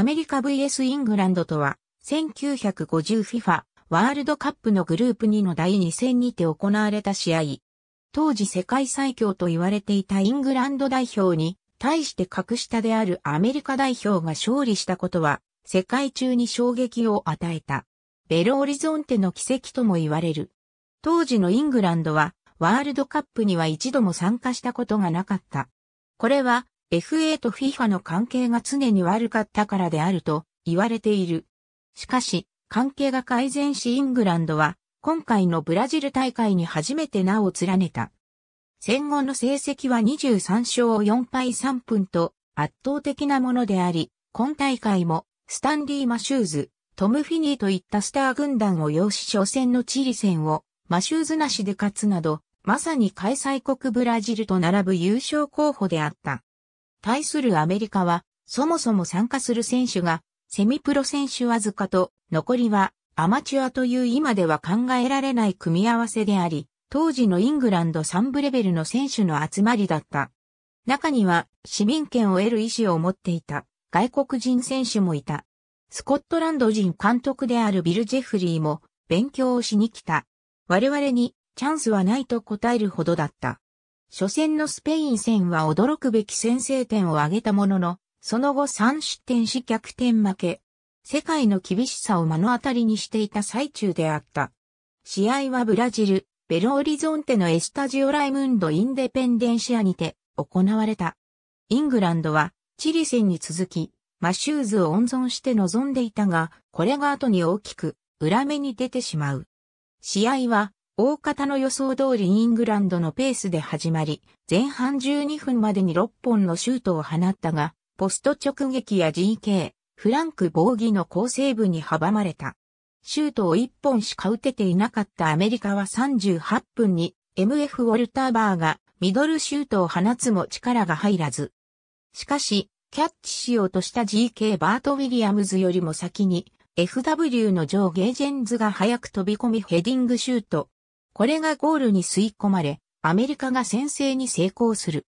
アメリカ VS イングランドとは、1950FIFA ワールドカップのグループ2の第2戦にて行われた試合。当時世界最強と言われていたイングランド代表に、対して格下であるアメリカ代表が勝利したことは、世界中に衝撃を与えた。ベルオリゾンテの奇跡とも言われる。当時のイングランドは、ワールドカップには一度も参加したことがなかった。これは、FA と FIFA の関係が常に悪かったからであると言われている。しかし、関係が改善しイングランドは、今回のブラジル大会に初めて名を連ねた。戦後の成績は23勝4敗3分と圧倒的なものであり、今大会もスタンリー・マシューズ、トム・フィニーといったスター軍団を擁し初戦のチリ戦をマシューズなしで勝つなど、まさに開催国ブラジルと並ぶ優勝候補であった。対するアメリカは、そもそも参加する選手が、セミプロ選手わずかと、残りはアマチュアという今では考えられない組み合わせであり、当時のイングランド3部レベルの選手の集まりだった。中には市民権を得る意思を持っていた外国人選手もいた。スコットランド人監督であるビル・ジェフリーも勉強をしに来た。我々にチャンスはないと答えるほどだった。初戦のスペイン戦は驚くべき先制点を挙げたものの、その後3失点し逆転負け。世界の厳しさを目の当たりにしていた最中であった。試合はブラジル、ベロオリゾンテのエスタジオライムンド・インデペンデンシアにて行われた。イングランドはチリ戦に続き、マシューズを温存して臨んでいたが、これが後に大きく裏目に出てしまう。試合は大方の予想通りイングランドのペースで始まり、前半12分までに6本のシュートを放ったが、ポスト直撃や GK、フランク防御の構セーブに阻まれた。シュートを1本しか打てていなかったアメリカは38分に MF ウォルターバーがミドルシュートを放つも力が入らず。しかし、キャッチしようとした GK バート・ウィリアムズよりも先に FW の上ゲージェンズが早く飛び込みヘディングシュート。これがゴールに吸い込まれ、アメリカが先制に成功する。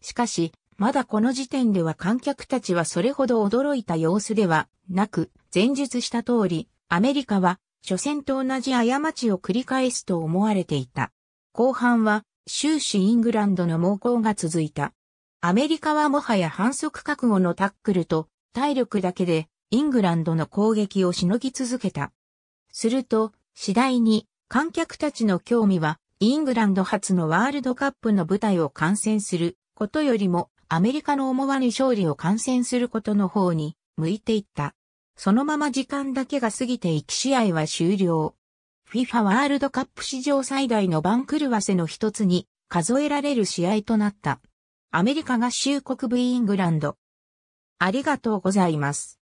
しかし、まだこの時点では観客たちはそれほど驚いた様子ではなく、前述した通り、アメリカは、初戦と同じ過ちを繰り返すと思われていた。後半は、終始イングランドの猛攻が続いた。アメリカはもはや反則覚悟のタックルと、体力だけで、イングランドの攻撃をしのぎ続けた。すると、次第に、観客たちの興味は、イングランド初のワールドカップの舞台を観戦することよりも、アメリカの思わぬ勝利を観戦することの方に向いていった。そのまま時間だけが過ぎて行き試合は終了。FIFA ワールドカップ史上最大の番狂わせの一つに数えられる試合となった。アメリカ合衆国部イングランド。ありがとうございます。